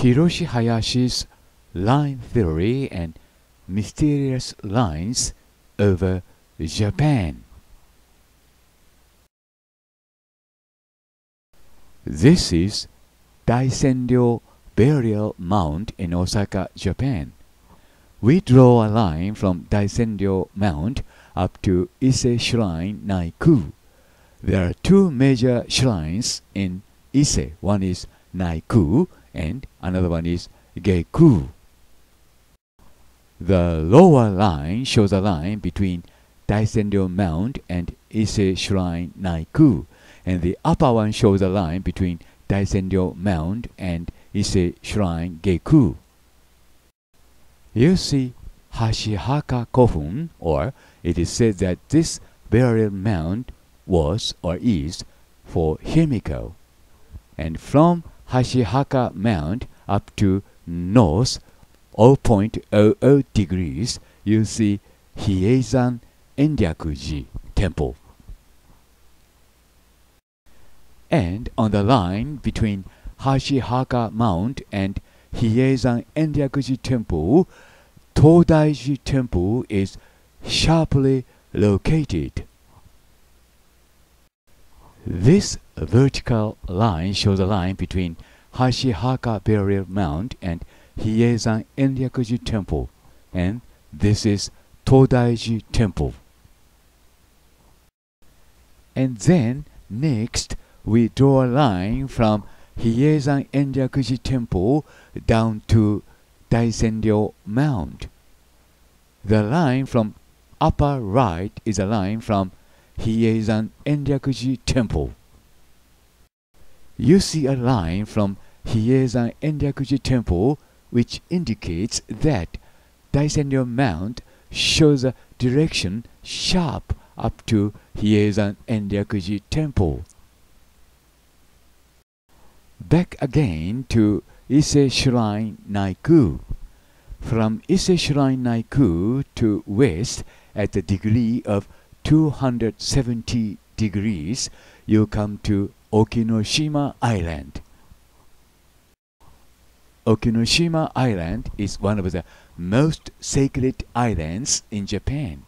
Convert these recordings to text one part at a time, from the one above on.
Hiroshi Hayashi's line theory and mysterious lines over Japan. This is Daisenryo Burial Mound in Osaka, Japan. We draw a line from Daisenryo Mound up to Ise Shrine Naiku. There are two major shrines in Ise. One is Naiku and another one is Geku. The lower line shows a line between Daisendyo Mount and Ise Shrine Naiku, and the upper one shows a line between Daisendyo Mount and Ise Shrine Geku. You see Hashihaka Kofun, or it is said that this burial mound was or is for Himiko, and from Hashihaka Mount up to north 0.00 degrees, you see Hiezan Endyakuji Temple. And on the line between Hashihaka Mount and Hiezan Endyakuji Temple, Todaiji Temple is sharply located. This a vertical line shows the line between Hashihaka Burial Mound and Hiezan Enryakuji Temple, and this is Todaiji Temple. And then next we draw a line from Hiezan Enryakuji Temple down to Daisenryo Mound. The line from upper right is a line from Hiezan Enryakuji Temple you see a line from Hiezan Enryakuji Temple which indicates that Daisendyo Mount shows a direction sharp up to Hiezan Enryakuji Temple. Back again to Ise Shrine Naiku. From Ise Shrine Naiku to west at the degree of 270 degrees, you come to Okinoshima Island. Okinoshima Island is one of the most sacred islands in Japan,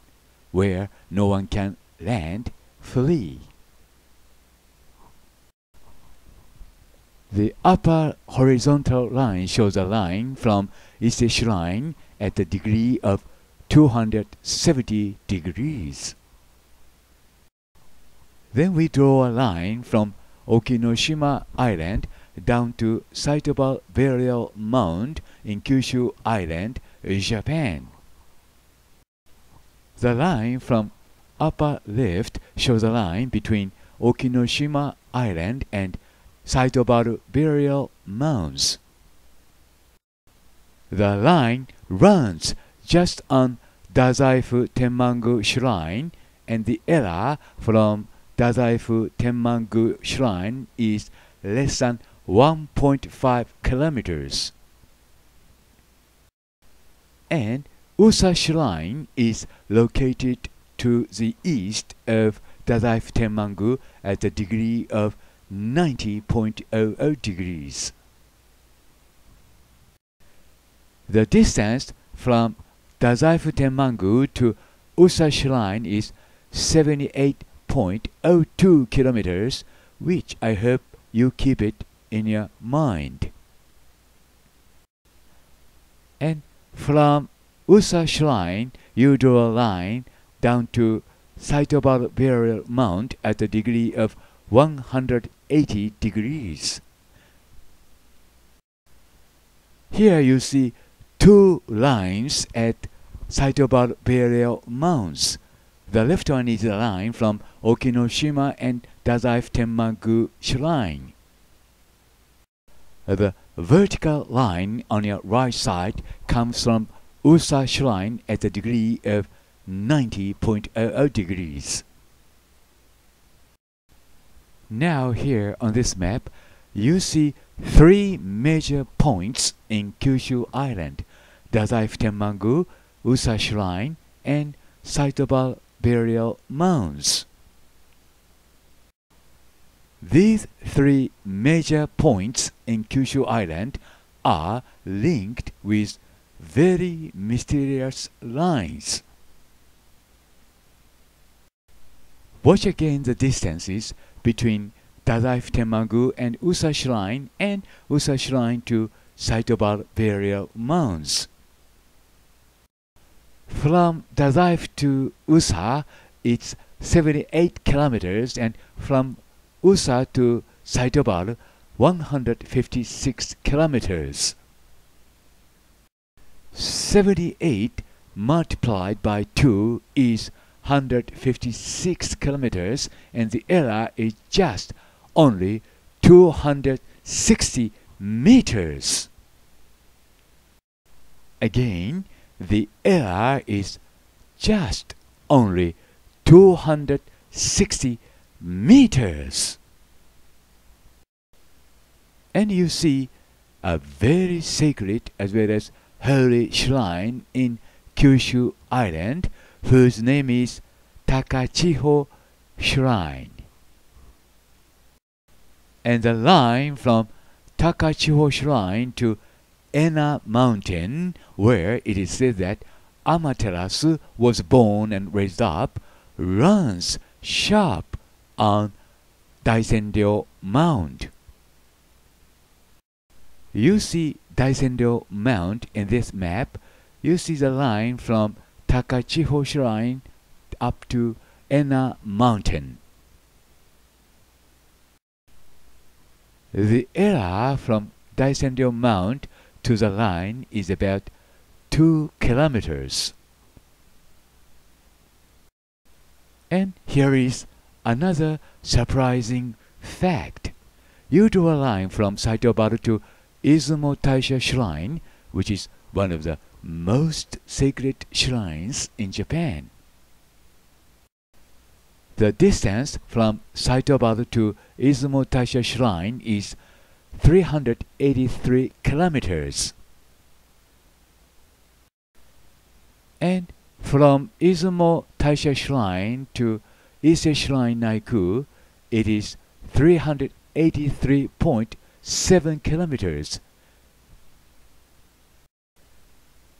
where no one can land free. The upper horizontal line shows a line from Ise Shrine at a degree of 270 degrees. Then we draw a line from Okinoshima Island down to Saitama Burial Mound in Kyushu Island, Japan. The line from upper left shows a line between Okinoshima Island and Saitobaru Burial Mounds. The line runs just on Dazaifu Tenmangu Shrine and the era from Dazaifu Tenmangu Shrine is less than 1.5 kilometers. And Usa Shrine is located to the east of Dazaifu Tenmangu at a degree of 90.00 degrees. The distance from Dazaifu Tenmangu to Usa Shrine is 78 0.02 kilometers, which I hope you keep it in your mind. And from Usa Shrine, you draw a line down to Saitobal Burial Mount at a degree of 180 degrees. Here you see two lines at Saitobal Burial Mounts. The left one is a line from Okinoshima and Dazaifu Tenmaku Shrine. The vertical line on your right side comes from Usa Shrine at a degree of 90.00 degrees. Now here on this map, you see three major points in Kyushu Island, Dazaifu Tenmangu, Usa Shrine, and Saitobal burial mounds. These three major points in Kyushu Island are linked with very mysterious lines. Watch again the distances between Dadaif Temagu and Usa Shrine and Usa Shrine to Saitobal burial mounds. From Dazaif to Usa, it's 78 kilometers, and from Usa to Saitobar, 156 kilometers. 78 multiplied by 2 is 156 kilometers, and the area is just only 260 meters. Again, the error is just only 260 meters. And you see a very sacred as well as holy shrine in Kyushu Island whose name is Takachiho Shrine. And the line from Takachiho Shrine to Ena mountain, where it is said that Amaterasu was born and raised up, runs sharp on Daisendyo Mount. You see Daisendyo Mount in this map. You see the line from Takachiho Shrine up to Ena Mountain. The era from Daisendyo Mount to the line is about 2 kilometers. And here is another surprising fact. You draw a line from Saitobaru to Izumo Taisha Shrine, which is one of the most sacred shrines in Japan. The distance from Saitobaru to Izumo Taisha Shrine is 383 kilometers. And from Izumo Taisha Shrine to Ise Shrine Naiku, it is 383.7 kilometers.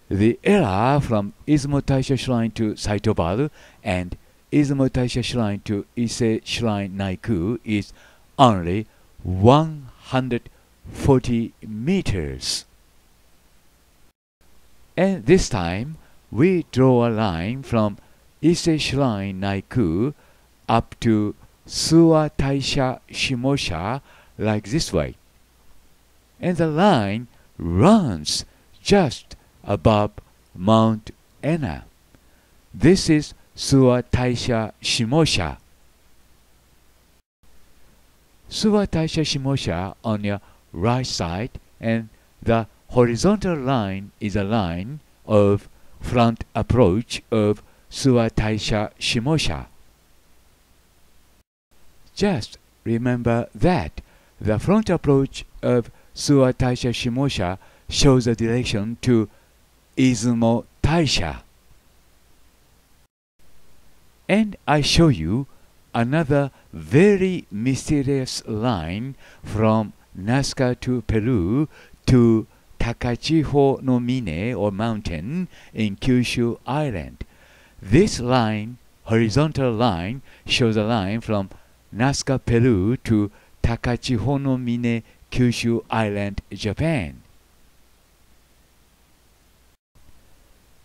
The area from Izumo Taisha Shrine to Saitobaru and Izumo Taisha Shrine to Ise Shrine Naiku is only 100. 140 meters. And this time we draw a line from Ise Shrine Naiku up to Suwa Taisha Shimosha like this way. And the line runs just above Mount Enna. This is Suwa Taisha Shimosha Suwa Taisha Shimosha on your right side, and the horizontal line is a line of front approach of Suwa Taisha Shimosha. Just remember that the front approach of Suwa Taisha Shimosha shows a direction to Izumo Taisha. And I show you another very mysterious line from Nazca to Peru to Takachiho no Mine or mountain in Kyushu Island. This line, horizontal line, shows a line from Nazca, Peru to Takachiho no Mine, Kyushu Island, Japan.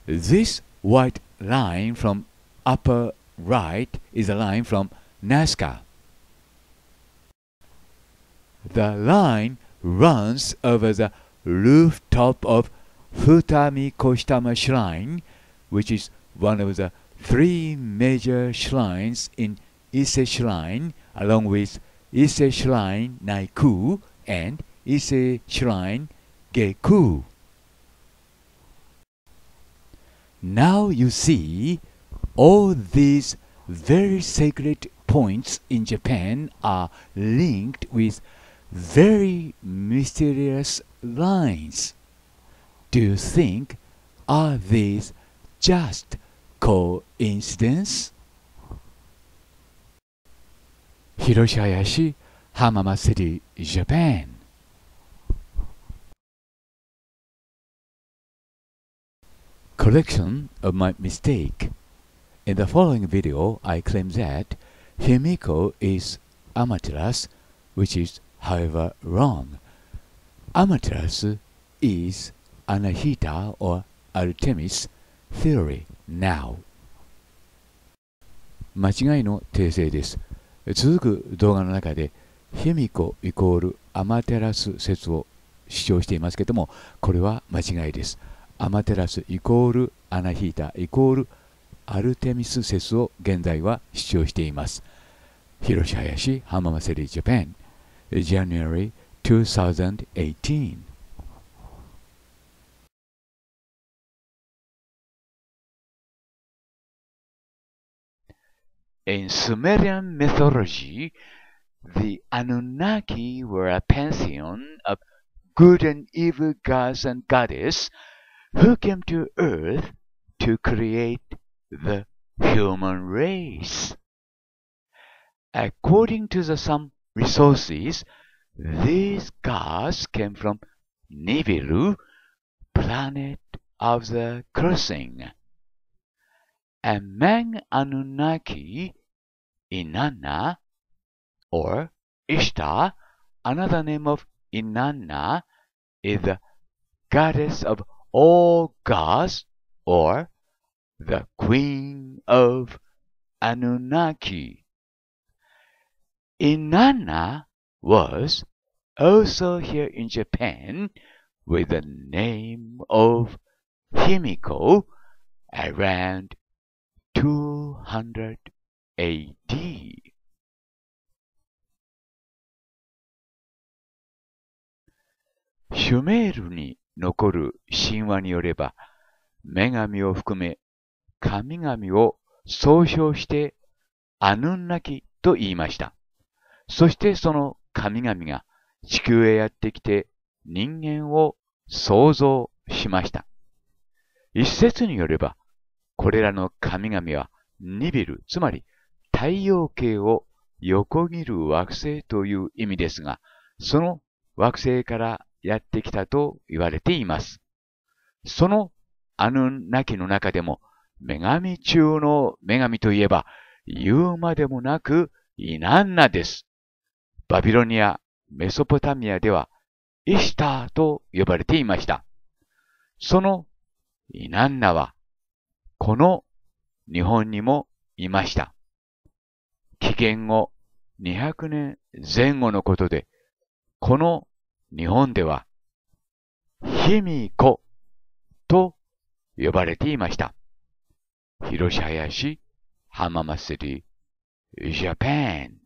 This white line from Upper right is a line from Nazca. The line runs over the rooftop of Futami Koshitama Shrine, which is one of the three major shrines in Ise Shrine, along with Ise Shrine Naiku and Ise Shrine Geku. Now you see all these very sacred points in Japan are linked with very mysterious lines. Do you think are these just coincidence? Hiroshima Hamama City, Japan. Correction of my mistake. In the following video, I claim that Himiko is Amaterasu, which is, however, wrong. Amaterasu is Anahita or Artemis theory now. 間違いの訂正です。続く動画の中で、卑弥呼イコールアマテラス説を主張していますけども、これは間違いです。アマテラスイコールアナヒータイコールアルテミス説を現在は主張しています。広志林浜松リジャパン January 2018In Sumerian mythology, the Anunnaki were a pantheon of good and evil gods and goddesses who came to earth to create the human race. According to the some resources, these gods came from Nibiru, planet of the crossing. man Anunnaki, Inanna, or Ishtar, another name of Inanna, is the goddess of all gods or the Queen of Anunnaki. Inanna was also here in Japan with the name of Himiko around 200 A.D. AD.「シュメールに残る神話によれば、女神を含め神々を総称してアヌンナキと言いました。そしてその神々が地球へやってきて人間を創造しました。一説によれば、これらの神々はニビル、つまり太陽系を横切る惑星という意味ですが、その惑星からやってきたと言われています。そのアヌンナキの中でも女神中の女神といえば、言うまでもなく、イナンナです。バビロニア、メソポタミアでは、イシターと呼ばれていました。そのイナンナは、この日本にもいました。紀元後200年前後のことで、この日本では、ヒミコと呼ばれていました。広林、浜松、ジャパン。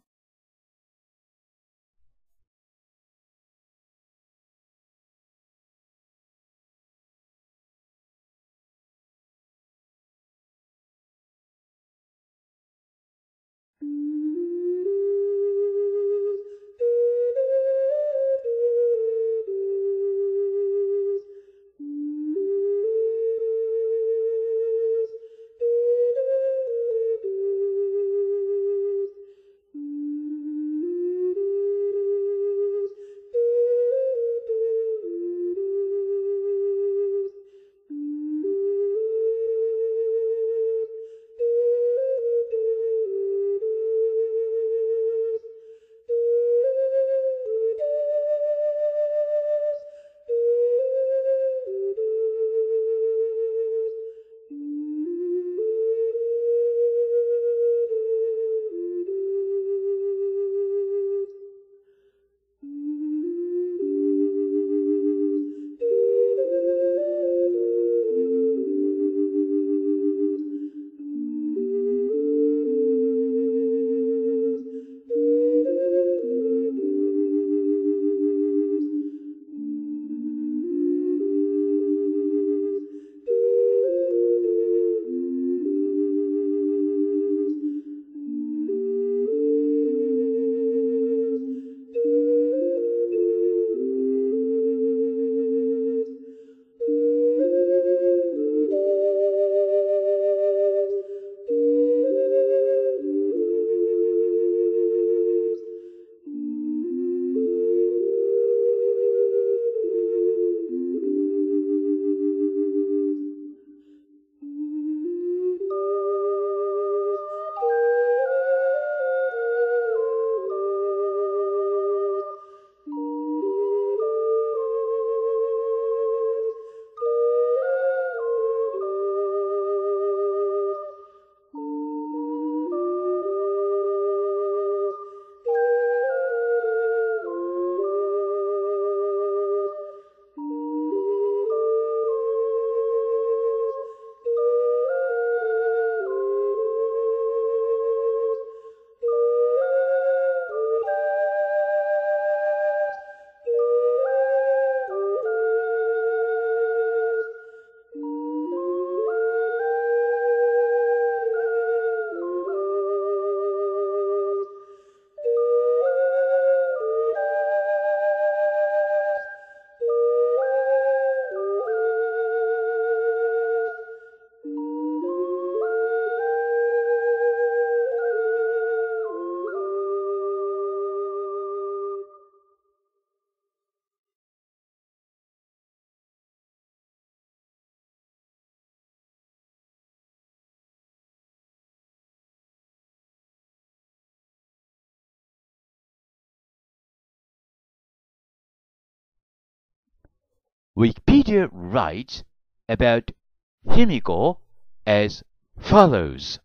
He writes about Himiko as follows.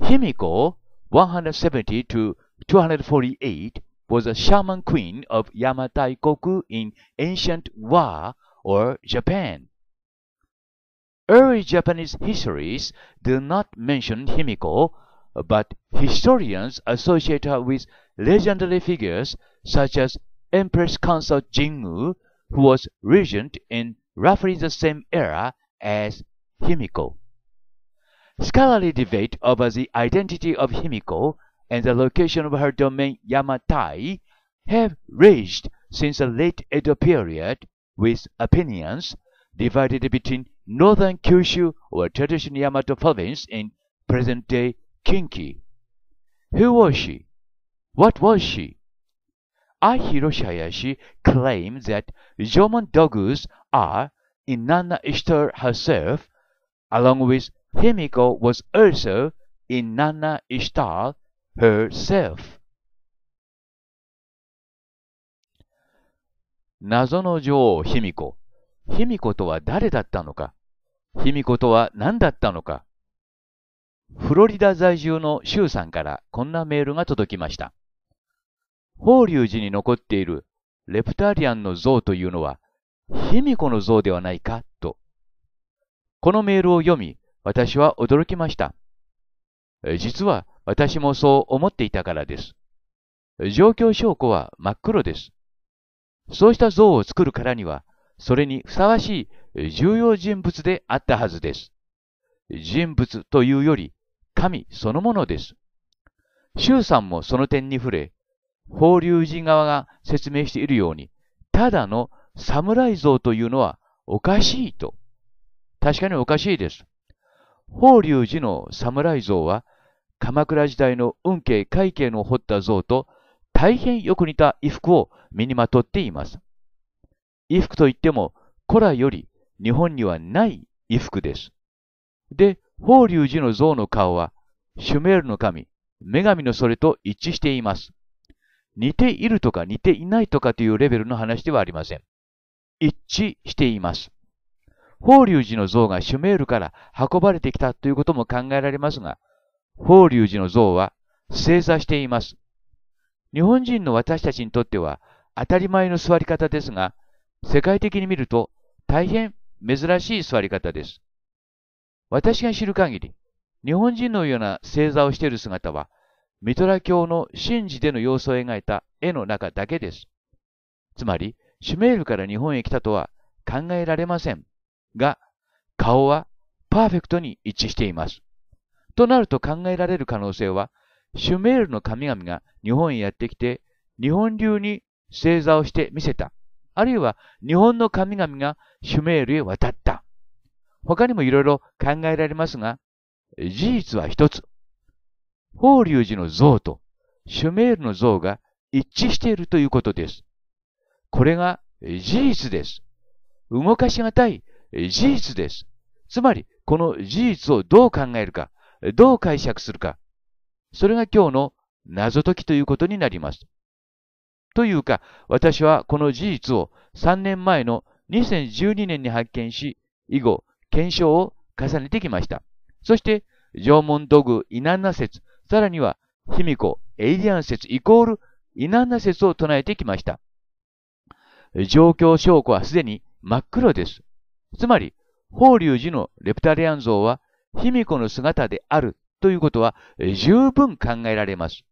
Himiko 170 to 248 was a shaman queen of Yamatai Koku in ancient Wa or Japan. Early Japanese histories do not mention Himiko, but historians associate her with legendary figures such as Empress Consort Jingu who was regent in roughly the same era as Himiko. Scholarly debate over the identity of Himiko and the location of her domain Yamatai have raged since the late Edo period, with opinions divided between northern Kyushu or traditional Yamato province in present-day Kinki. Who was she? What was she? a h i r o s h Hayashi claimed that German dogs are Inanna Ishtar herself, along with Himiko was also Inanna Ishtar herself. 謎の女王卑弥呼。卑弥呼とは誰だったのか卑弥呼とは何だったのかフロリダ在住の周さんからこんなメールが届きました。法隆寺に残っているレプタリアンの像というのは、卑弥呼の像ではないか、と。このメールを読み、私は驚きました。実は私もそう思っていたからです。状況証拠は真っ黒です。そうした像を作るからには、それにふさわしい重要人物であったはずです。人物というより、神そのものです。周さんもその点に触れ、法隆寺側が説明しているように、ただの侍像というのはおかしいと。確かにおかしいです。法隆寺の侍像は、鎌倉時代の運慶会慶の彫った像と大変よく似た衣服を身にまとっています。衣服といっても古来より日本にはない衣服です。で、法隆寺の像の顔は、シュメールの神、女神のそれと一致しています。似ているとか似ていないとかというレベルの話ではありません。一致しています。法隆寺の像がシュメールから運ばれてきたということも考えられますが、法隆寺の像は正座しています。日本人の私たちにとっては当たり前の座り方ですが、世界的に見ると大変珍しい座り方です。私が知る限り、日本人のような正座をしている姿はミトラ教の神事での様子を描いた絵の中だけです。つまり、シュメールから日本へ来たとは考えられませんが、顔はパーフェクトに一致しています。となると考えられる可能性は、シュメールの神々が日本へやってきて、日本流に正座をして見せた。あるいは日本の神々がシュメールへ渡った。他にもいろいろ考えられますが、事実は一つ。法隆寺の像とシュメールの像が一致しているということです。これが事実です。動かしがたい事実です。つまり、この事実をどう考えるか、どう解釈するか。それが今日の謎解きということになります。というか、私はこの事実を3年前の2012年に発見し、以後、検証を重ねてきました。そして、縄文土偶イナンナ説さらには、卑弥呼、エイリアン説イコール、イナンナ説を唱えてきました。状況証拠はすでに真っ黒です。つまり、法隆寺のレプタリアン像は、卑弥呼の姿であるということは十分考えられます。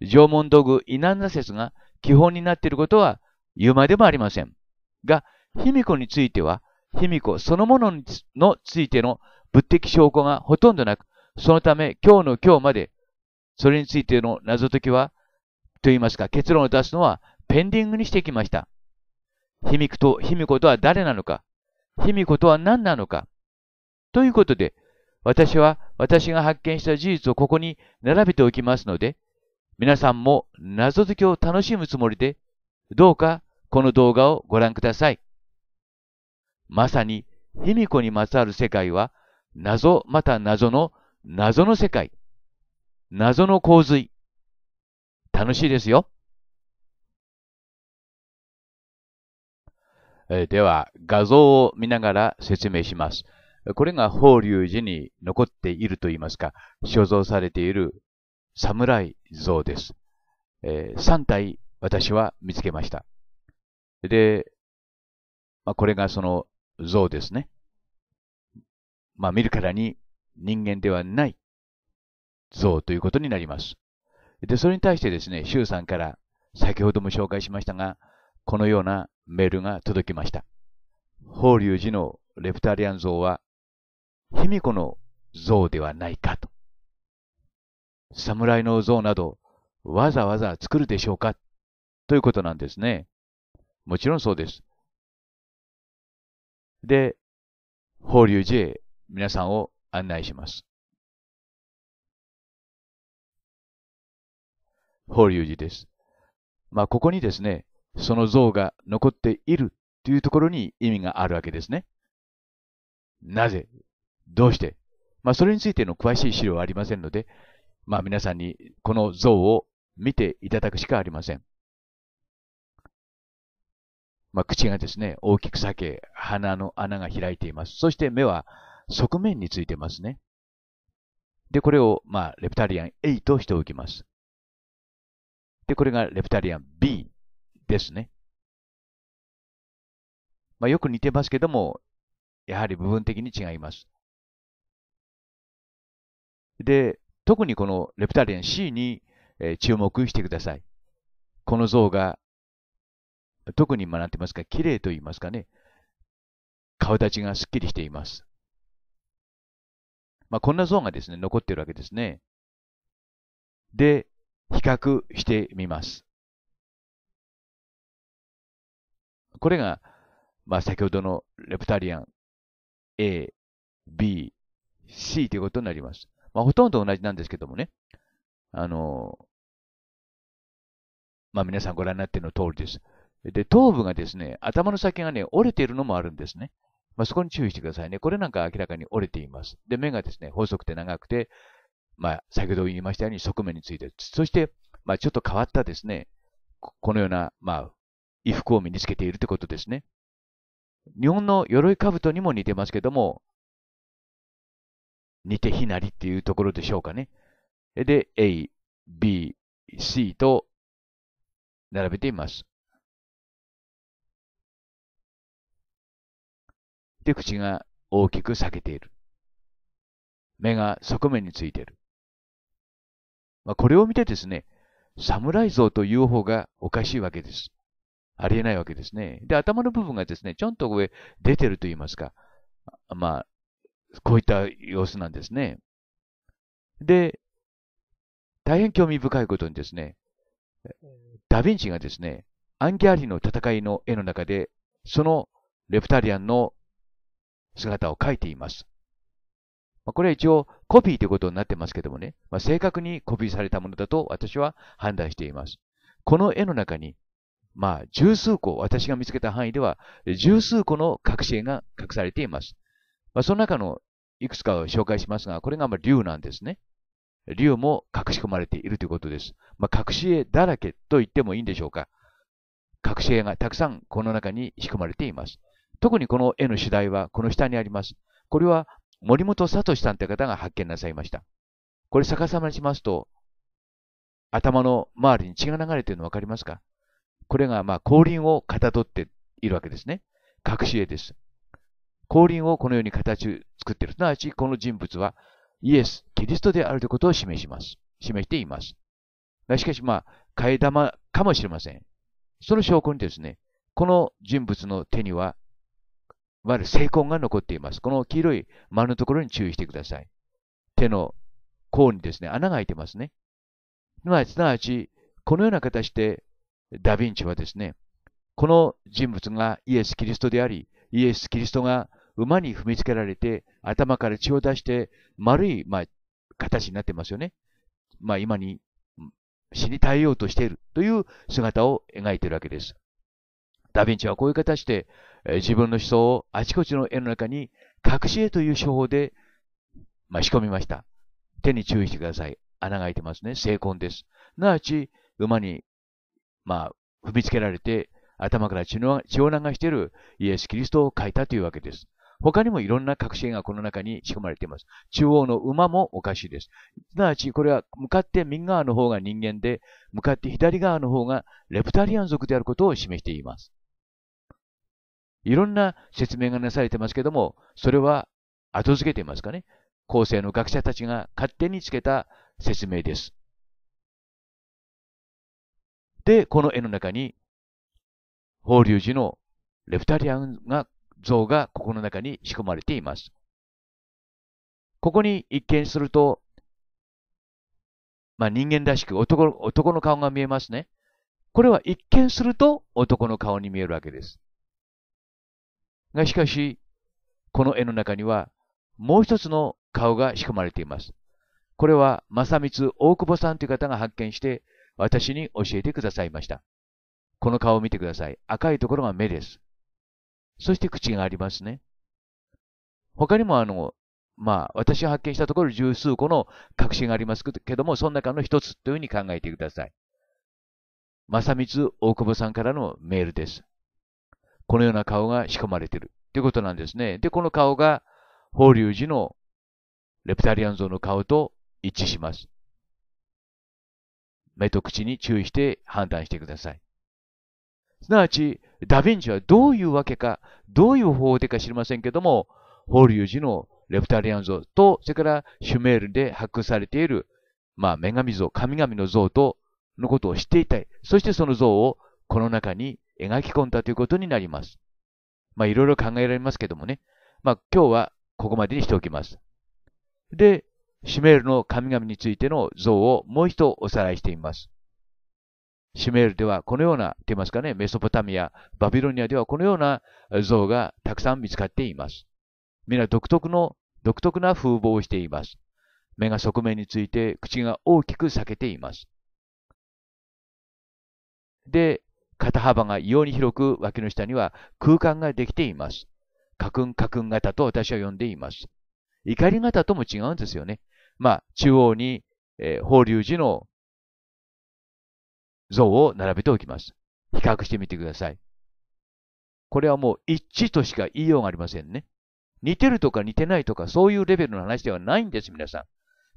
縄文土偶イナンナ説が基本になっていることは言うまでもありません。が、卑弥呼については、卑弥呼そのものについての物的証拠がほとんどなく、そのため今日の今日までそれについての謎解きは、と言いますか、結論を出すのはペンディングにしてきました。卑弥呼と、卑弥呼とは誰なのか卑弥呼とは何なのかということで、私は私が発見した事実をここに並べておきますので、皆さんも謎解きを楽しむつもりで、どうかこの動画をご覧ください。まさに、卑弥呼にまつわる世界は、謎また謎の謎の世界。謎の洪水。楽しいですよ。えでは、画像を見ながら説明します。これが法隆寺に残っているといいますか、所蔵されている侍像です。えー、3体私は見つけました。で、まあ、これがその像ですね。まあ見るからに人間ではない増ということになります。で、それに対してですね、周さんから先ほども紹介しましたが、このようなメールが届きました。法隆寺のレプタリアン像は、卑弥呼の像ではないかと。侍の像など、わざわざ作るでしょうかということなんですね。もちろんそうです。で、法隆寺へ皆さんを案内します。法隆寺です。まあ、ここにですね、その像が残っているというところに意味があるわけですね。なぜどうしてまあ、それについての詳しい資料はありませんので、まあ、皆さんにこの像を見ていただくしかありません。まあ、口がですね、大きく裂け、鼻の穴が開いています。そして目は側面についてますね。で、これを、まあ、レプタリアン A としておきます。で、これがレプタリアン B ですね。まあ、よく似てますけども、やはり部分的に違います。で、特にこのレプタリアン C に、えー、注目してください。この像が、特に学んでますか、綺麗と言いますかね、顔立ちがすっきりしています。まあ、こんな像がですね、残っているわけですね。で、比較してみます。これが、まあ、先ほどのレプタリアン A、B、C ということになります。まあ、ほとんど同じなんですけどもね。あの、まあ、皆さんご覧になっての通りです。で、頭部がですね、頭の先がね、折れているのもあるんですね。まあ、そこに注意してくださいね。これなんか明らかに折れています。で、目がですね、細くて長くて、まあ、先ほど言いましたように側面について、そして、まあ、ちょっと変わったですね、このような、まあ、衣服を身につけているということですね。日本の鎧兜にも似てますけども、似て非なりっていうところでしょうかね。で、A、B、C と並べています。で、口が大きく裂けている。目が側面についている。まあ、これを見てですね、侍像という方がおかしいわけです。ありえないわけですね。で、頭の部分がですね、ちょんと上出てると言いますか。まあ、こういった様子なんですね。で、大変興味深いことにですね、ダヴィンチがですね、アンギャーリの戦いの絵の中で、そのレプタリアンの姿を描いています。まあ、これは一応コピーということになってますけどもね、まあ、正確にコピーされたものだと私は判断しています。この絵の中に、まあ、十数個、私が見つけた範囲では、十数個の隠し絵が隠されています。まあ、その中のいくつかを紹介しますが、これがまあ竜なんですね。竜も隠し込まれているということです。まあ、隠し絵だらけと言ってもいいんでしょうか。隠し絵がたくさんこの中に仕込まれています。特にこの絵の主題はこの下にあります。これは森本聡さんという方が発見なさいました。これ逆さまにしますと、頭の周りに血が流れているの分かりますかこれが、まあ、後輪をかたどっているわけですね。隠し絵です。後輪をこのように形を作っている。すなわち、この人物はイエス、キリストであるということを示します。示しています。しかし、まあ、替え玉かもしれません。その証拠にですね、この人物の手にはいわゆる精根が残っています。この黄色い丸のところに注意してください。手の甲にですね、穴が開いてますね。すなわち、このような形でダヴィンチはですね、この人物がイエス・キリストであり、イエス・キリストが馬に踏みつけられて、頭から血を出して、丸い、まあ、形になってますよね。まあ、今に死に耐えようとしているという姿を描いているわけです。ダヴィンチはこういう形で自分の思想をあちこちの絵の中に隠し絵という手法で、まあ、仕込みました。手に注意してください。穴が開いてますね。精魂です。すなわち、馬に、まあ、踏みつけられて、頭から血の血を流しているイエス・キリストを描いたというわけです。他にもいろんな隠し絵がこの中に仕込まれています。中央の馬もおかしいです。すなわち、これは向かって右側の方が人間で、向かって左側の方がレプタリアン族であることを示しています。いろんな説明がなされてますけども、それは後付けていますかね。後世の学者たちが勝手につけた説明です。で、この絵の中に、法隆寺のレフタリアンが像がここの中に仕込まれています。ここに一見すると、まあ、人間らしく男男の顔が見えますね。これは一見すると男の顔に見えるわけです。がしかし、この絵の中にはもう一つの顔が仕込まれています。これは正光大久保さんという方が発見して私に教えてくださいました。この顔を見てください。赤いところが目です。そして口がありますね。他にもあの、まあ、私が発見したところ十数個の確信がありますけども、その中の一つというふうに考えてください。正光大久保さんからのメールです。このような顔が仕込まれているということなんですね。で、この顔が法隆寺のレプタリアン像の顔と一致します。目と口に注意して判断してください。すなわち、ダヴィンチはどういうわけか、どういう方法でか知りませんけども、法隆寺のレプタリアン像と、それからシュメールで発掘されている、まあ、女神像、神々の像と、のことを知っていたい。そしてその像をこの中に描き込んだということになります。まあ、いろいろ考えられますけどもね。まあ、今日はここまでにしておきます。で、シメールの神々についての像をもう一度おさらいしてみます。シメールではこのような、と言いますかね、メソポタミア、バビロニアではこのような像がたくさん見つかっています。皆独特の、独特な風貌をしています。目が側面について口が大きく裂けています。で、肩幅が異様に広く脇の下には空間ができています。カクンカクン型と私は呼んでいます。怒り型とも違うんですよね。まあ、中央に、えー、法隆の像を並べておきます。比較してみてください。これはもう一致としか言いようがありませんね。似てるとか似てないとかそういうレベルの話ではないんです、皆さん。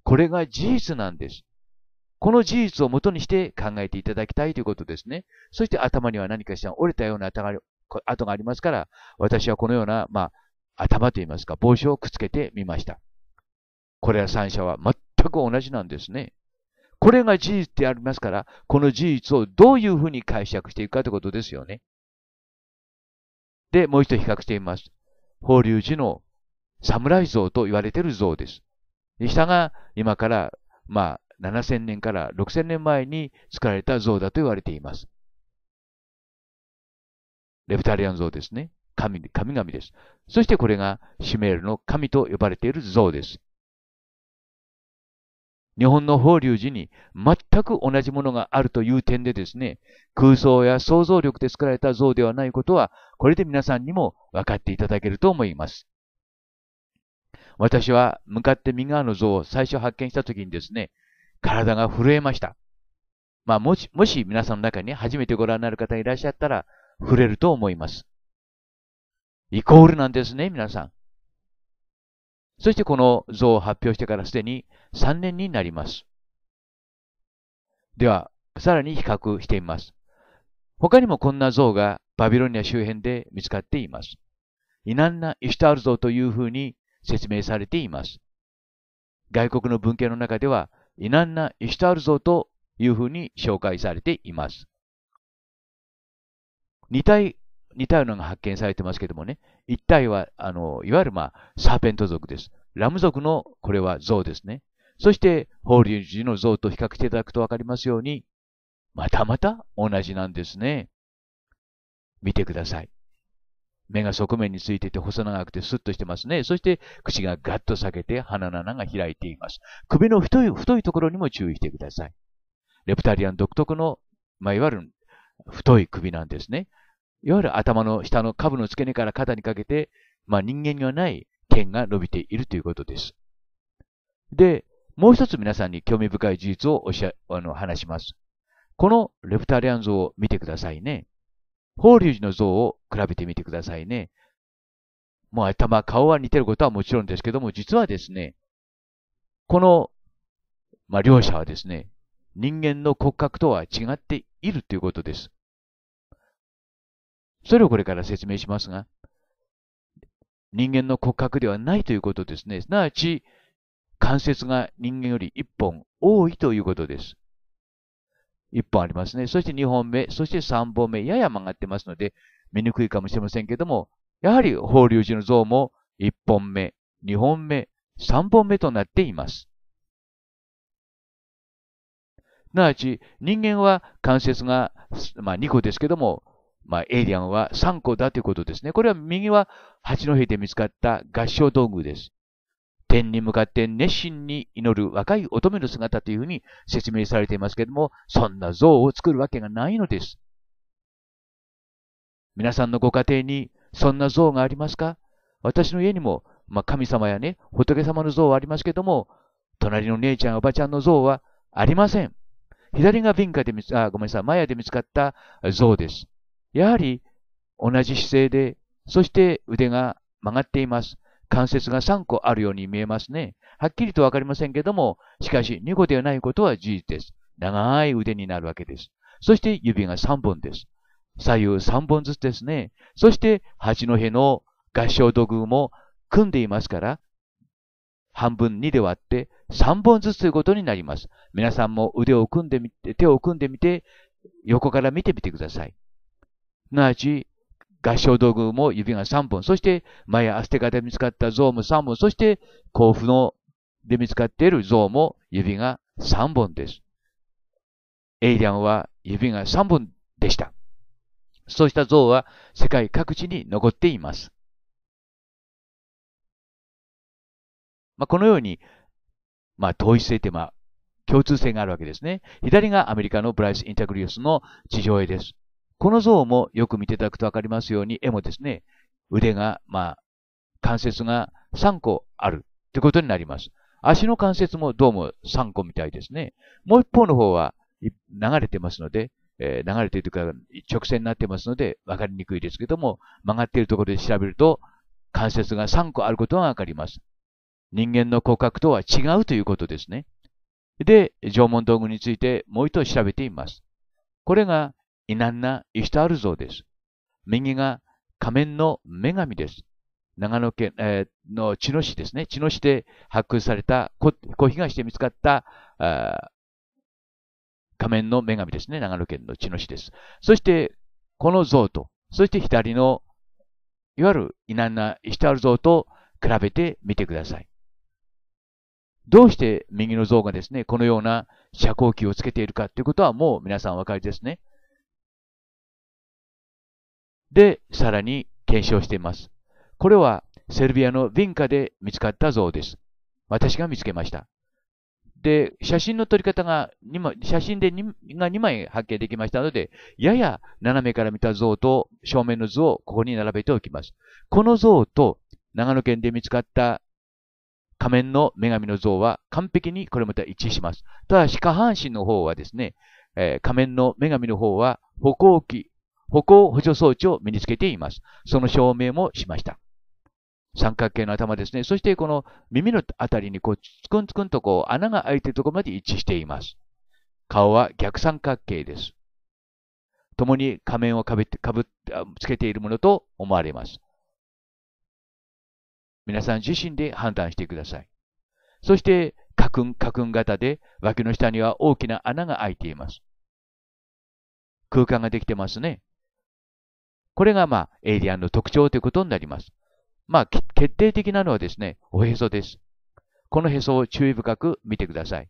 これが事実なんです。この事実をもとにして考えていただきたいということですね。そして頭には何かしら折れたような跡がありますから、私はこのような、まあ、頭といいますか、帽子をくっつけてみました。これら三者は全く同じなんですね。これが事実でありますから、この事実をどういうふうに解釈していくかということですよね。で、もう一度比較してみます。法隆寺の侍像と言われている像です。下が今から、まあ、7000年から6000年前に作られた像だと言われています。レプタリアン像ですね。神、神々です。そしてこれがシュメールの神と呼ばれている像です。日本の法隆寺に全く同じものがあるという点でですね、空想や想像力で作られた像ではないことは、これで皆さんにも分かっていただけると思います。私は向かって右側の像を最初発見した時にですね、体が震えました。まあ、もし、もし皆さんの中に、初めてご覧になる方いらっしゃったら、触れると思います。イコールなんですね、皆さん。そしてこの像を発表してからすでに3年になります。では、さらに比較してみます。他にもこんな像がバビロニア周辺で見つかっています。イナンナ・イシュタール像というふうに説明されています。外国の文献の中では、イナンナ・イシュタル像というふうに紹介されています。似た似たようなのが発見されてますけどもね、一体は、あの、いわゆる、まあ、サーペント族です。ラム族の、これは像ですね。そして、法隆寺の像と比較していただくとわかりますように、またまた同じなんですね。見てください。目が側面についてて細長くてスッとしてますね。そして口がガッと裂けて鼻の穴が開いています。首の太い、太いところにも注意してください。レプタリアン独特の、まあ、いわゆる太い首なんですね。いわゆる頭の下の下部の付け根から肩にかけて、まあ、人間にはない剣が伸びているということです。で、もう一つ皆さんに興味深い事実をおしゃあの話します。このレプタリアン像を見てくださいね。法隆寺の像を比べてみてくださいね。もう頭、顔は似てることはもちろんですけども、実はですね、この、まあ、両者はですね、人間の骨格とは違っているということです。それをこれから説明しますが、人間の骨格ではないということですね。すなわち、関節が人間より一本多いということです。一本ありますね。そして二本目、そして三本目、やや曲がってますので、見にくいかもしれませんけども、やはり法隆寺の像も一本目、二本目、三本目となっています。すなわち、人間は関節が、まあ、2個ですけども、まあ、エイリアンは3個だということですね。これは右は八戸で見つかった合唱道具です。天に向かって熱心に祈る若い乙女の姿というふうに説明されていますけれども、そんな像を作るわけがないのです。皆さんのご家庭にそんな像がありますか私の家にも、まあ、神様やね、仏様の像はありますけども、隣の姉ちゃん、おばちゃんの像はありません。左が民家で見つ、あ、ごめんなさい、マヤで見つかった像です。やはり、同じ姿勢で、そして腕が曲がっています。関節が3個あるように見えますね。はっきりとわかりませんけども、しかし2個ではないことは事実です。長い腕になるわけです。そして指が3本です。左右3本ずつですね。そして八戸の合掌土偶も組んでいますから、半分2で割って3本ずつということになります。皆さんも腕を組んでみて、手を組んでみて、横から見てみてください。すなわち、合唱道具も指が3本、そしてマヤアステカで見つかった像も3本、そして甲府ので見つかっている像も指が3本です。エイリアンは指が3本でした。そうした像は世界各地に残っています。まあ、このように、まあ、統一性って、まあ、共通性があるわけですね。左がアメリカのブライス・インタグリウスの地上絵です。この像もよく見ていただくとわかりますように、絵もですね、腕が、まあ、関節が3個あるということになります。足の関節もどうも3個みたいですね。もう一方の方は流れてますので、えー、流れているから直線になってますので分かりにくいですけども、曲がっているところで調べると関節が3個あることがわかります。人間の骨格とは違うということですね。で、縄文道具についてもう一度調べてみます。これがイナンナ・イシュタ̇ ş です。右が仮面の女神です。長野県、えー、の茅野市ですね。茅野市で発掘された、小東で見つかったあ、仮面の女神ですね。長野県の茅野市です。そして、この像と、そして左の、いわゆるイナンナ・イシタール像と比べてみてください。どうして右の像がですね、このような遮光器をつけているかということはもう皆さんお分かりですね。でさらに検証しています。これはセルビアのヴィンカで見つかった像です。私が見つけました。で、写真の撮り方が写真で 2, が2枚発見できましたので、やや斜めから見た像と正面の図をここに並べておきます。この像と長野県で見つかった仮面の女神の像は完璧にこれまた一致します。ただし下半身の方はですね、えー、仮面の女神の方は歩行器歩行補助装置を身につけています。その証明もしました。三角形の頭ですね。そしてこの耳のあたりにこう、つくんつくんとこう穴が開いているところまで一致しています。顔は逆三角形です。共に仮面をかぶってかぶっつけているものと思われます。皆さん自身で判断してください。そして、カクンカクン型で脇の下には大きな穴が開いています。空間ができてますね。これが、まあ、エイリアンの特徴ということになります。まあ、決定的なのはですね、おへそです。このへそを注意深く見てください。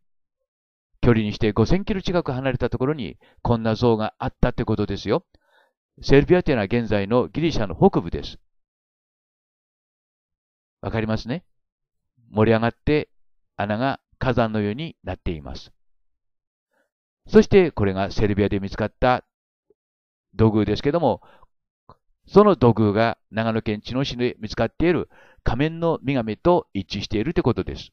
距離にして5000キロ近く離れたところに、こんな像があったってことですよ。セルビアというのは現在のギリシャの北部です。わかりますね盛り上がって穴が火山のようになっています。そしてこれがセルビアで見つかった土偶ですけども、その土偶が長野県茅野市で見つかっている仮面の女神と一致しているということです。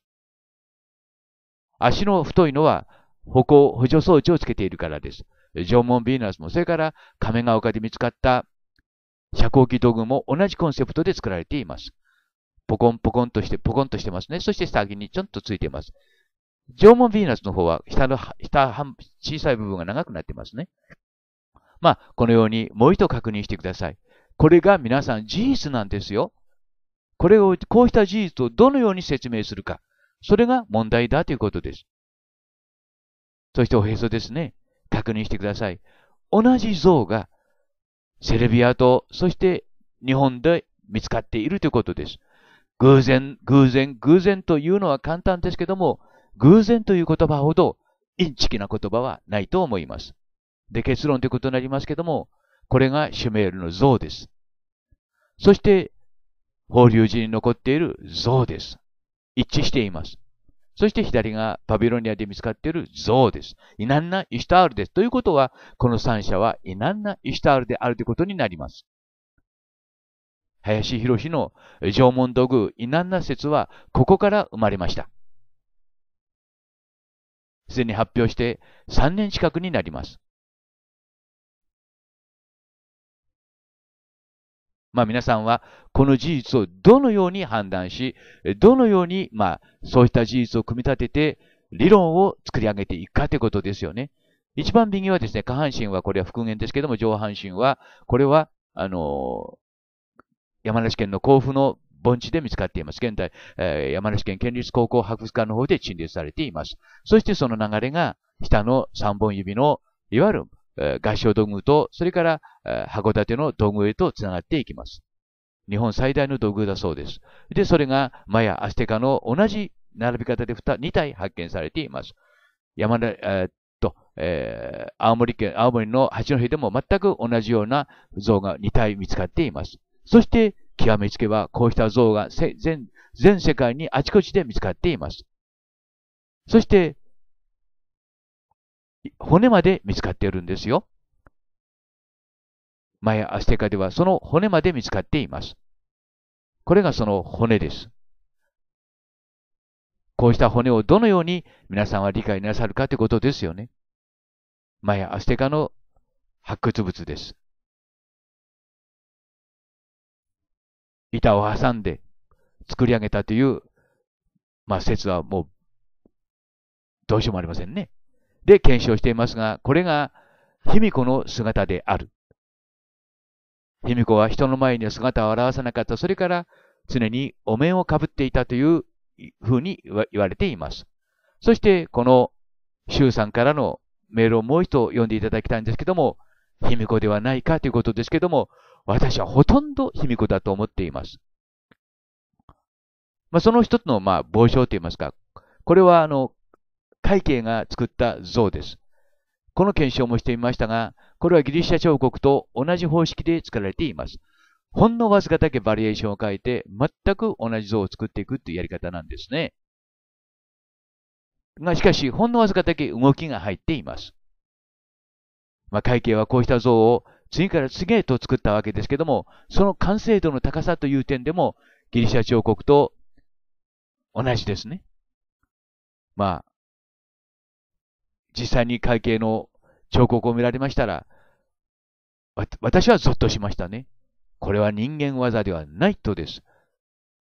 足の太いのは歩行補助装置をつけているからです。縄文ヴィーナスも、それから亀ヶ丘で見つかった遮光器土偶も同じコンセプトで作られています。ポコンポコンとして、ポコンとしてますね。そして下着にちょんとついています。縄文ヴィーナスの方は下の、下半、小さい部分が長くなってますね。まあ、このようにもう一度確認してください。これが皆さん事実なんですよ。これを、こうした事実をどのように説明するか。それが問題だということです。そしておへそですね。確認してください。同じ像がセルビアと、そして日本で見つかっているということです。偶然、偶然、偶然というのは簡単ですけども、偶然という言葉ほどインチキな言葉はないと思います。で、結論ということになりますけども、これがシュメールの像です。そして、法隆寺に残っている像です。一致しています。そして左がパビロニアで見つかっている像です。イナンナ・イシュタールです。ということは、この三者はイナンナ・イシュタールであるということになります。林博の縄文土偶イナンナ説はここから生まれました。すでに発表して3年近くになります。まあ、皆さんはこの事実をどのように判断し、どのように、まあ、そうした事実を組み立てて、理論を作り上げていくかということですよね。一番右はですね、下半身はこれは復元ですけども、上半身は、これは、あのー、山梨県の甲府の盆地で見つかっています。現在、えー、山梨県県立高校博物館の方で陳列されています。そしてその流れが、下の三本指の、いわゆる合掌道具と、それから函館の道具へとつながっていきます。日本最大の土偶だそうです。で、それがマヤ、アステカの同じ並び方で 2, 2体発見されています。山田、えー、っと、えー、青森県、青森の八戸でも全く同じような像が2体見つかっています。そして、極めつけは、こうした像が全世界にあちこちで見つかっています。そして、骨まで見つかっているんですよ。マヤ・アステカではその骨まで見つかっています。これがその骨です。こうした骨をどのように皆さんは理解なさるかということですよね。マヤ・アステカの発掘物です。板を挟んで作り上げたという、まあ、説はもうどうしようもありませんね。で検証していますが、これが卑弥呼の姿である。卑弥呼は人の前に姿を現さなかった。それから常にお面をかぶっていたというふうに言われています。そしてこの周さんからのメールをもう一度読んでいただきたいんですけども、卑弥呼ではないかということですけども、私はほとんど卑弥呼だと思っています。まあ、その一つの、まあ、防といいますか、これは、あの、会計が作った像です。この検証もしてみましたが、これはギリシャ彫刻と同じ方式で作られています。ほんのわずかだけバリエーションを変えて、全く同じ像を作っていくというやり方なんですね。が、しかし、ほんのわずかだけ動きが入っています。まあ、会計はこうした像を次から次へと作ったわけですけども、その完成度の高さという点でも、ギリシャ彫刻と同じですね。まあ、実際に会計の彫刻を見られましたら、私はぞっとしましたね。これは人間技ではないとです。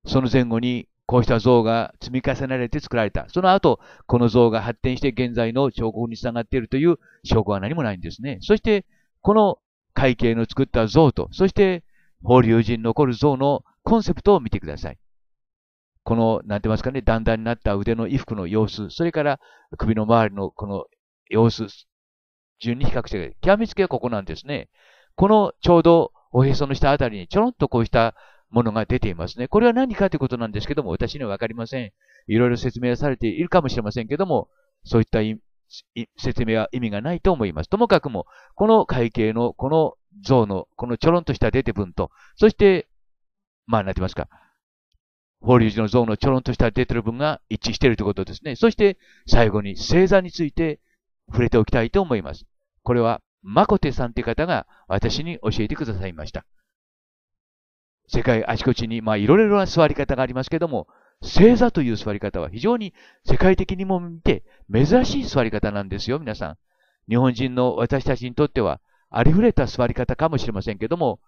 その前後にこうした像が積み重ねられて作られた。その後、この像が発展して現在の彫刻につながっているという証拠は何もないんですね。そして、この会計の作った像と、そして法隆寺に残る像のコンセプトを見てください。この、なんて言いますかね、段々になった腕の衣服の様子、それから首の周りのこの様子順に比較して、極めつけはここなんですね。このちょうどおへその下あたりにちょろっとこうしたものが出ていますね。これは何かということなんですけども、私にはわかりません。いろいろ説明されているかもしれませんけども、そういった説明は意味がないと思います。ともかくも、この会計の、この像の、このちょろんとした出て分と、そして、まあ、なんて言いますか、法隆寺の像のちょろんとした出てる分が一致しているということですね。そして、最後に星座について触れておきたいと思います。これは、マコテさんという方が私に教えてくださいました。世界あちこちに、まあ、いろいろな座り方がありますけども、正座という座り方は非常に世界的にも見て珍しい座り方なんですよ、皆さん。日本人の私たちにとってはありふれた座り方かもしれませんけども、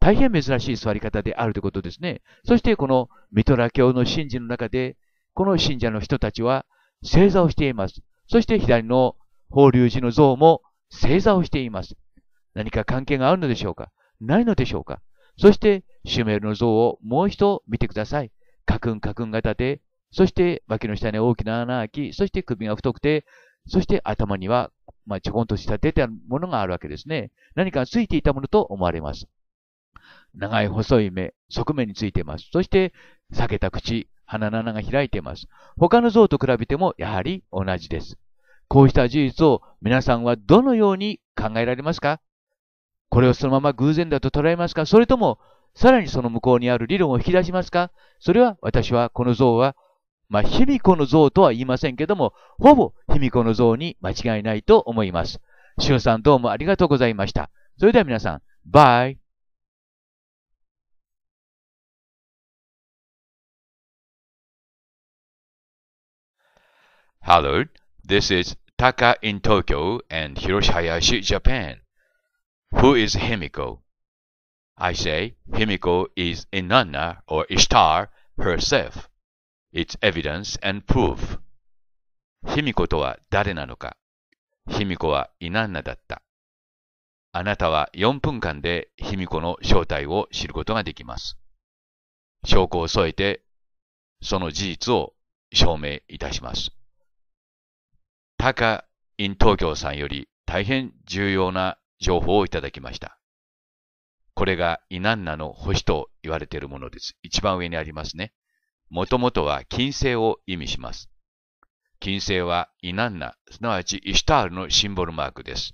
大変珍しい座り方であるということですね。そしてこのミトラ教の神事の中で、この信者の人たちは正座をしています。そして左の法隆寺の像も正座をしています。何か関係があるのでしょうかないのでしょうかそして、シュメールの像をもう一度見てください。カクンカクン型で、そして脇の下に大きな穴開き、そして首が太くて、そして頭には、まあ、ちょこんとした出てあるものがあるわけですね。何かついていたものと思われます。長い細い目、側面についています。そして、裂けた口、鼻の穴が開いています。他の像と比べてもやはり同じです。こうした事実を皆さんはどのように考えられますかこれをそのまま偶然だと捉えますかそれとも、さらにその向こうにある理論を引き出しますかそれは私はこの像は、まあ、卑弥呼の像とは言いませんけども、ほぼ卑弥呼の像に間違いないと思います。しゅんさんどうもありがとうございました。それでは皆さん、バイ。Hallowed This is Taka in Tokyo and Hiroshi Hayashi, Japan. Who is Himiko? I say Himiko is Inanna or Ishtar herself. It's evidence and proof. Himiko とは誰なのか Himiko は Inanna だった。あなたは4分間で卑弥呼の正体を知ることができます。証拠を添えて、その事実を証明いたします。タカ・イン東京さんより大変重要な情報をいただきました。これがイナンナの星と言われているものです。一番上にありますね。もともとは金星を意味します。金星はイナンナ、すなわちイシュタールのシンボルマークです。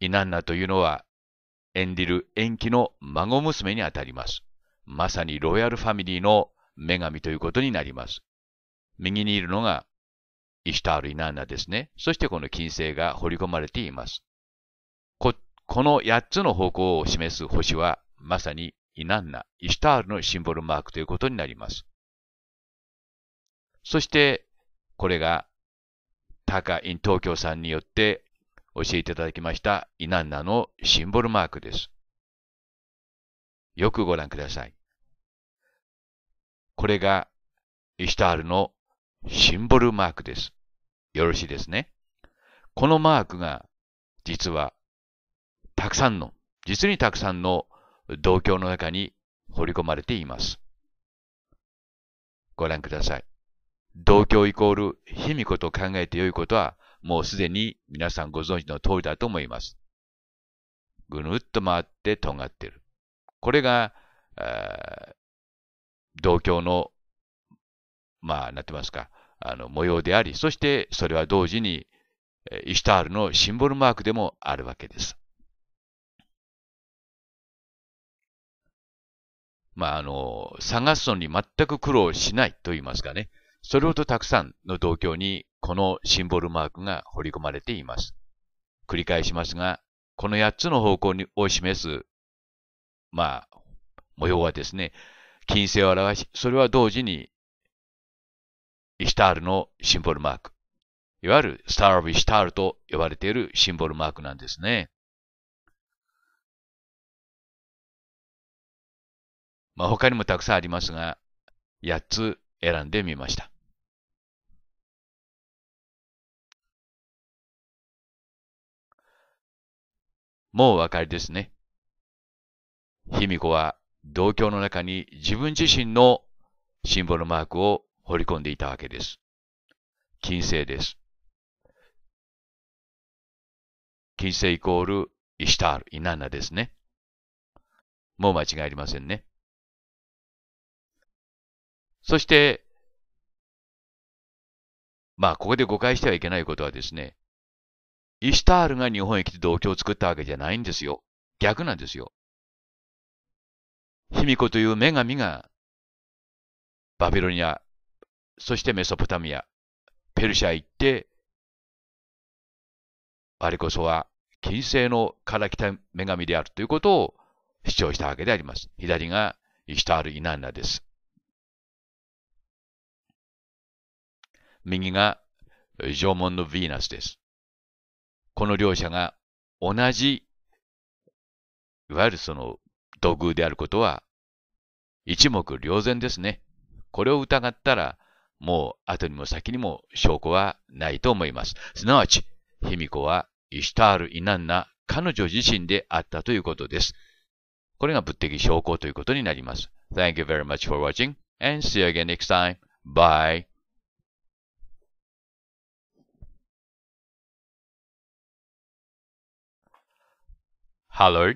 イナンナというのは、エンディル、ンキの孫娘にあたります。まさにロイヤルファミリーの女神ということになります。右にいるのがイシュタール・イナンナですね。そしてこの金星が彫り込まれています。こ、この8つの方向を示す星は、まさにイナンナ、イシュタールのシンボルマークということになります。そして、これが、タカ・イン東京さんによって教えていただきましたイナンナのシンボルマークです。よくご覧ください。これがイシュタールのシンボルマークです。よろしいですね。このマークが実はたくさんの、実にたくさんの同教の中に掘り込まれています。ご覧ください。同教イコール卑弥呼と考えてよいことはもうすでに皆さんご存知の通りだと思います。ぐぬっと回って尖ってる。これが、同教の、まあ、なってますか、あの模様であり、そしてそれは同時にイシュタールのシンボルマークでもあるわけです。まあ、あの、探すのに全く苦労しないと言いますかね。それほどたくさんの同居にこのシンボルマークが彫り込まれています。繰り返しますが、この8つの方向にを示す、まあ、模様はですね、金星を表し、それは同時にイシュタールのシンボルマーク。いわゆるスター・オブ・イシュタールと呼ばれているシンボルマークなんですね。まあ、他にもたくさんありますが、8つ選んでみました。もうお分かりですね。卑弥呼は同郷の中に自分自身のシンボルマークを掘り込んでいたわけです。金星です。金星イコールイシュタール、イナンナですね。もう間違いありませんね。そして、まあ、ここで誤解してはいけないことはですね、イシュタールが日本へ来て同居を作ったわけじゃないんですよ。逆なんですよ。卑弥呼という女神が、バビロニア、そしてメソポタミア、ペルシャ行って、あれこそは金星のから来た女神であるということを主張したわけであります。左がイシタール・イナンナです。右が縄文のヴィーナスです。この両者が同じ、いわゆるその土偶であることは一目瞭然ですね。これを疑ったらもう後にも先にも証拠はないと思います。すなわち、卑弥呼はイシュタール・イナンナ彼女自身であったということです。これが物的証拠ということになります。Thank you very much for watching and see you again next time. Bye. Hello,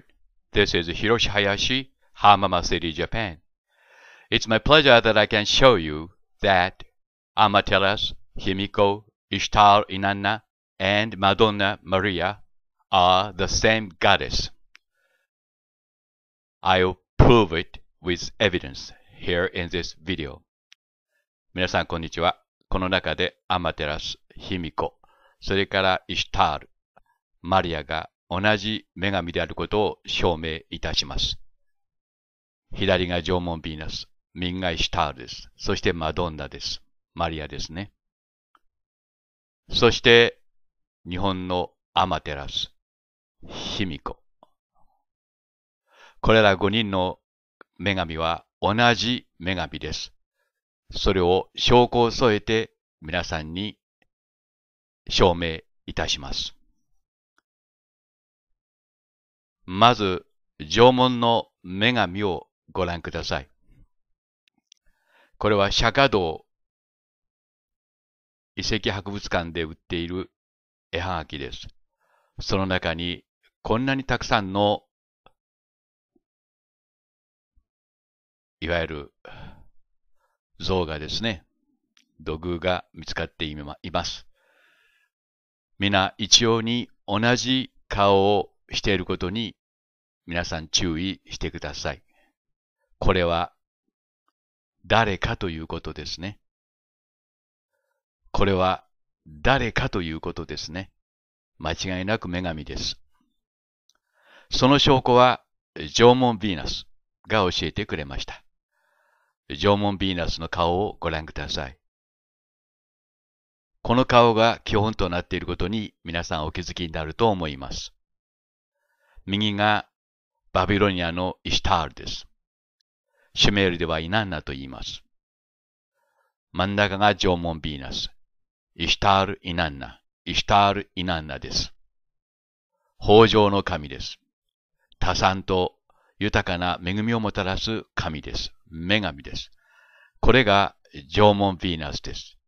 this is Hiroshi Hayashi, h a m a m a c i t y Japan. It's my pleasure that I can show you that Amatelas, Himiko, Ishtar Inanna, and Madonna Maria are the same goddess. I'll prove it with evidence here in this video. 皆さん、こんにちは。この中でアマテラス、ヒミコ、それからイシュタール、マリアが同じ女神であることを証明いたします。左が縄文ヴィーナス、右がイシュタールです。そしてマドンナです。マリアですね。そして、日本のアマテラス、卑弥呼。これら5人の女神は同じ女神です。それを証拠を添えて皆さんに証明いたします。まず、縄文の女神をご覧ください。これは釈迦道遺跡博物館で売っている絵はがきです。その中にこんなにたくさんのいわゆる像がですね、土偶が見つかっています。皆一様に同じ顔をしていることに皆さん注意してください。これは誰かということですね。これは誰かということですね。間違いなく女神です。その証拠は、縄文ヴィーナスが教えてくれました。縄文ヴィーナスの顔をご覧ください。この顔が基本となっていることに皆さんお気づきになると思います。右がバビロニアのイシュタールです。シュメールではイナンナと言います。真ん中が縄文ヴィーナス。イシュタール・イナンナ、イシュタール・イナンナです。豊穣の神です。多産と豊かな恵みをもたらす神です。女神です。これが縄文ヴィーナスです。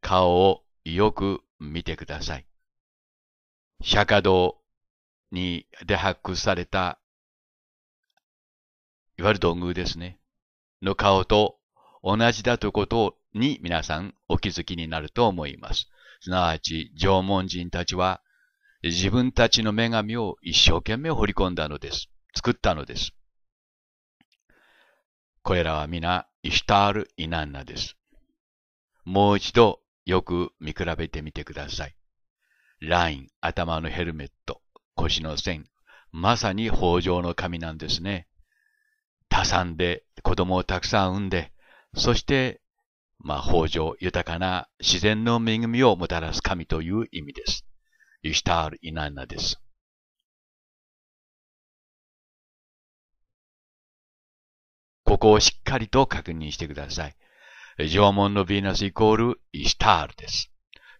顔をよく見てください。釈迦堂に出発された、いわゆる土偶ですね。の顔と同じだということをに皆さんお気づきになると思います。すなわち、縄文人たちは自分たちの女神を一生懸命掘り込んだのです。作ったのです。これらは皆、イシュタール・イナンナです。もう一度よく見比べてみてください。ライン、頭のヘルメット、腰の線、まさに豊穣の神なんですね。多産で子供をたくさん産んで、そしてまあ、豊穣、豊かな自然の恵みをもたらす神という意味です。イシュタール・イナンナです。ここをしっかりと確認してください。縄文のヴィーナスイコールイシュタールです。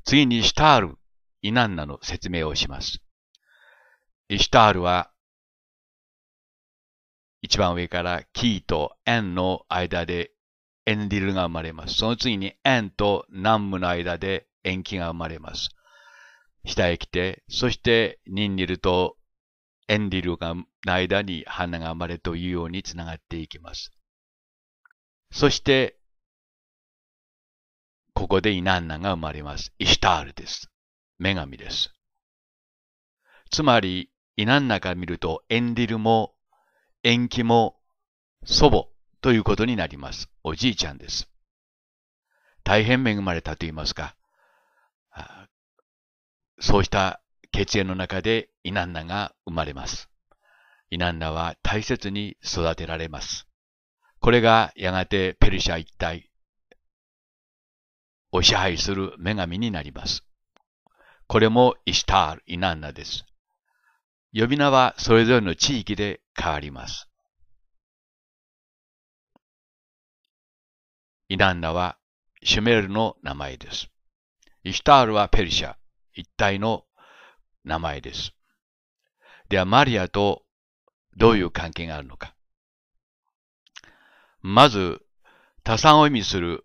次にイシュタール・イナンナの説明をします。イシュタールは一番上からキーと円の間でエンディルが生まれます。その次に、エンと南ムの間で延期が生まれます。下へ来て、そしてニンニルとエンディルがの間に花が生まれというようにつながっていきます。そして、ここでイナンナが生まれます。イシュタールです。女神です。つまり、イナンナから見ると、エンディルも、延期も、祖母ということになります。おじいちゃんです。大変恵まれたと言いますか、そうした血縁の中でイナンナが生まれます。イナンナは大切に育てられます。これがやがてペルシャ一帯を支配する女神になります。これもイシタール、イナンナです。呼び名はそれぞれの地域で変わります。イナンナはシュメールの名前です。イシュタールはペルシャ、一体の名前です。では、マリアとどういう関係があるのか。まず、多産を意味する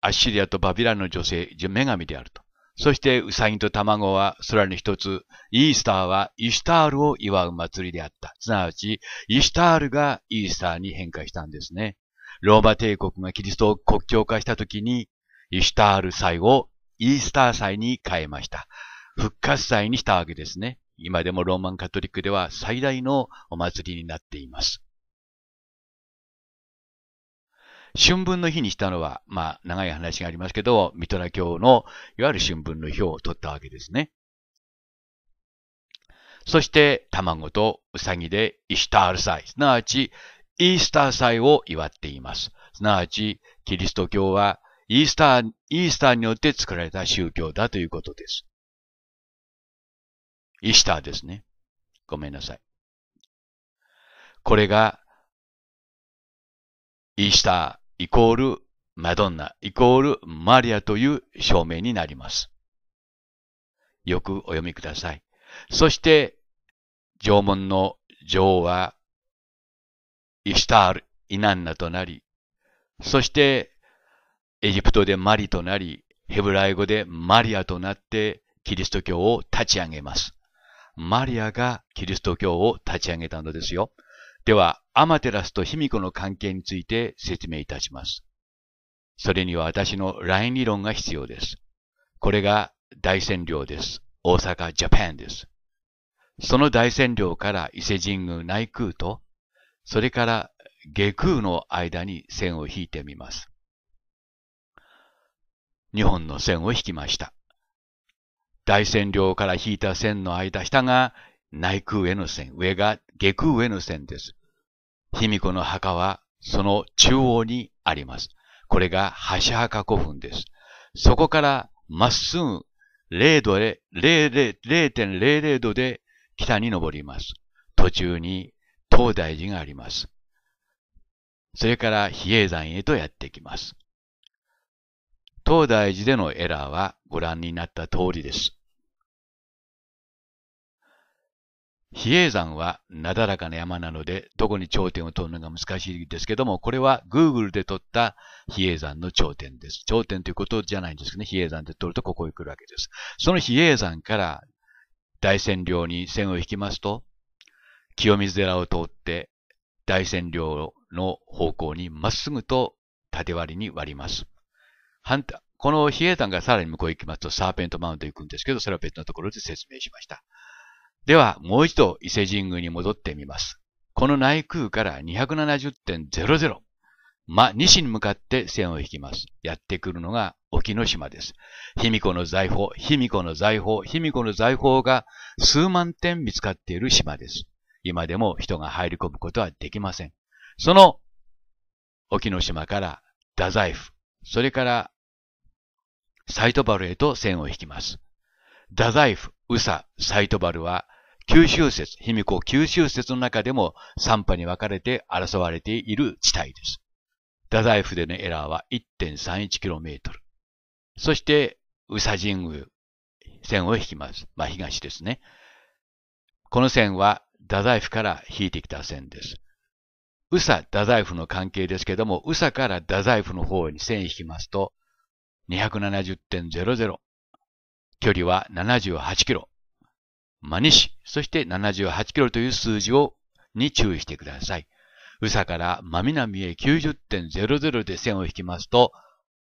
アッシリアとバビラの女性、女神であると。そして、ウサギと卵は空に一つ、イースターはイシュタールを祝う祭りであった。すなわち、イシュタールがイースターに変化したんですね。ローマ帝国がキリストを国教化した時に、イシュタール祭をイースター祭に変えました。復活祭にしたわけですね。今でもローマンカトリックでは最大のお祭りになっています。春分の日にしたのは、まあ、長い話がありますけど、ミトラ教の、いわゆる春分の日を取ったわけですね。そして、卵とウサギでイシュタール祭、すなわち、イースター祭を祝っています。すなわち、キリスト教はイースター、イースターによって作られた宗教だということです。イースターですね。ごめんなさい。これが、イースターイコールマドンナイコールマリアという証明になります。よくお読みください。そして、縄文の女王はイシュタール、イナンナとなり、そしてエジプトでマリとなり、ヘブライ語でマリアとなってキリスト教を立ち上げます。マリアがキリスト教を立ち上げたのですよ。では、アマテラスと卑弥呼の関係について説明いたします。それには私のライン理論が必要です。これが大占領です。大阪ジャパンです。その大占領から伊勢神宮内宮とそれから下空の間に線を引いてみます。2本の線を引きました。大線量から引いた線の間、下が内空への線、上が下空への線です。卑弥呼の墓はその中央にあります。これが橋墓古墳です。そこからまっすぐ0度で、0.00度で北に登ります。途中に東大寺があります。それから比叡山へとやってきます。東大寺でのエラーはご覧になった通りです。比叡山はなだらかな山なので、どこに頂点を取るのが難しいですけども、これは Google で取った比叡山の頂点です。頂点ということじゃないんですけどね、比叡山で取るとここへ来るわけです。その比叡山から大仙稜に線を引きますと、清水寺を通って大仙陵の方向にまっすぐと縦割りに割ります。反対この比叡山がさらに向こう行きますとサーペントマウント行くんですけど、それは別のところで説明しました。では、もう一度伊勢神宮に戻ってみます。この内空から270.00、ま、西に向かって線を引きます。やってくるのが沖の島です。卑弥呼の財宝、卑弥呼の財宝、卑弥呼の財宝が数万点見つかっている島です。今でも人が入り込むことはできません。その、沖ノ島から太宰府、それからサイトバルへと線を引きます。太宰府、宇佐、サイトバルは、九州説、卑弥呼九州説の中でも三波に分かれて争われている地帯です。太宰府でのエラーは 1.31km。そして、宇佐神宮、線を引きます。まあ、東ですね。この線は太宰府から引いてきた線です。宇佐太宰府の関係ですけども、宇佐から太宰府の方に線引きますと、270.00。距離は78キロ。真西、そして78キロという数字を、に注意してください。宇佐から真南へ90.00で線を引きますと、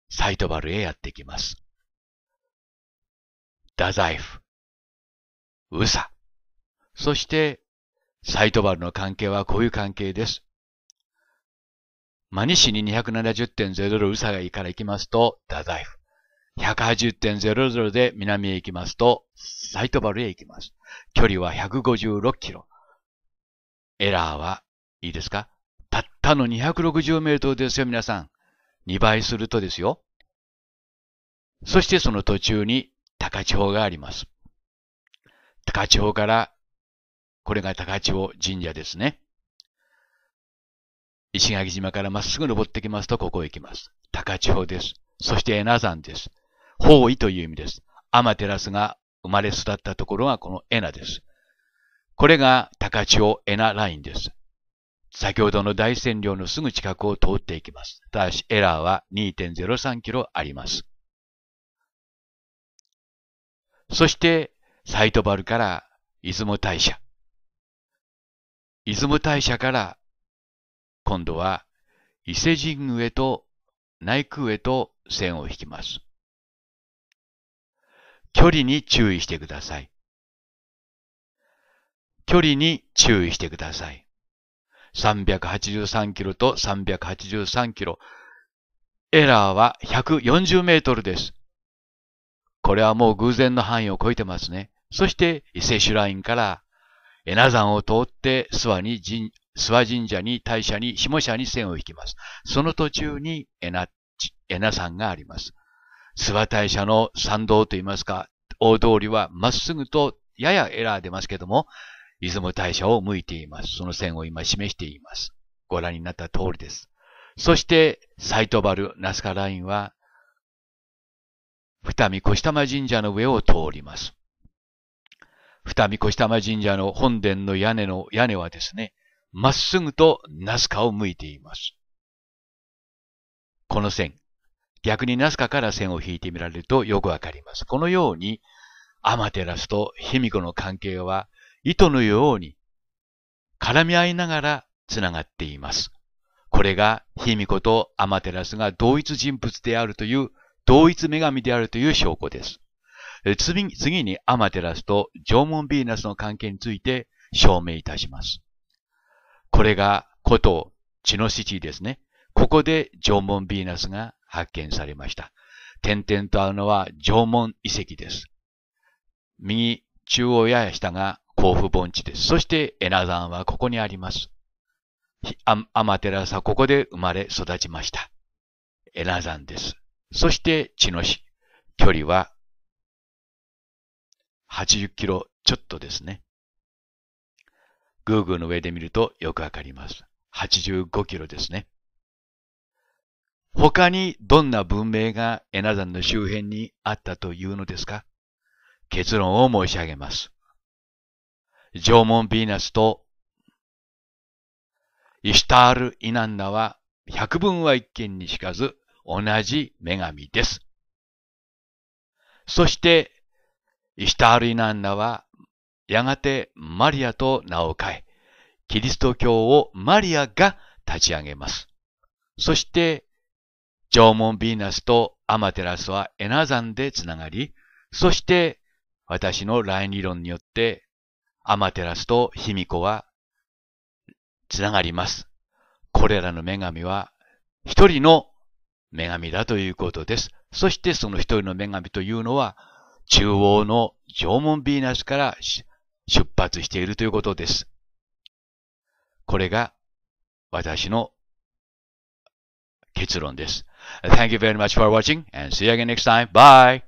サイトバルへやってきます。太宰府、宇佐、そしてサイトバルの関係はこういう関係です。マニシに270.00ウサガイから行きますと、ダザイフ。180.00で南へ行きますと、サイトバルへ行きます。距離は156キロ。エラーは、いいですかたったの260メートルですよ、皆さん。2倍するとですよ。そしてその途中に高千穂があります。高千穂からこれが高千穂神社ですね。石垣島からまっすぐ登ってきますと、ここへ行きます。高千穂です。そして江名山です。方位という意味です。天照が生まれ育ったところがこの江名です。これが高千穂江名ラインです。先ほどの大仙寮のすぐ近くを通っていきます。ただしエラーは2.03キロあります。そして、サイトバルから出雲大社。出雲大社から今度は伊勢神宮へと内宮へと線を引きます。距離に注意してください。距離に注意してください。383キロと383キロ。エラーは140メートルです。これはもう偶然の範囲を超えてますね。そして伊勢シュラインからえな山を通って諏訪に神、諏訪神社に大社に下社に線を引きます。その途中にえな、えな山があります。諏訪大社の参道といいますか、大通りはまっすぐとややエラー出ますけども、出雲大社を向いています。その線を今示しています。ご覧になった通りです。そして、サイトバル、ナスカラインは、二見越玉神社の上を通ります。二見越玉神社の本殿の屋根の屋根はですね、まっすぐとナスカを向いています。この線、逆にナスカから線を引いてみられるとよくわかります。このように、アマテラスと卑弥呼の関係は糸のように絡み合いながら繋がっています。これが卑弥呼とアマテラスが同一人物であるという、同一女神であるという証拠です。次次にアマテラスと縄文ヴィーナスの関係について証明いたします。これが古都、血のィですね。ここで縄文ヴィーナスが発見されました。点々とあるのは縄文遺跡です。右、中央や下が甲府盆地です。そしてエナ山はここにあります。アマテラスはここで生まれ育ちました。エナ山です。そして血の死。距離は80キロちょっとですね。Google の上で見るとよくわかります。85キロですね。他にどんな文明がエナザンの周辺にあったというのですか結論を申し上げます。縄文ヴィーナスとイシュタール・イナンナは百分は一見にしかず同じ女神です。そしてイシュタールイナンナは、やがてマリアと名を変え、キリスト教をマリアが立ち上げます。そして、縄文ヴィーナスとアマテラスはエナザンでつながり、そして私のライン理論によってアマテラスと卑弥呼はつながります。これらの女神は一人の女神だということです。そしてその一人の女神というのは中央の縄文ヴィーナスから出発しているということです。これが私の結論です。Thank you very much for watching and see you again next time. Bye!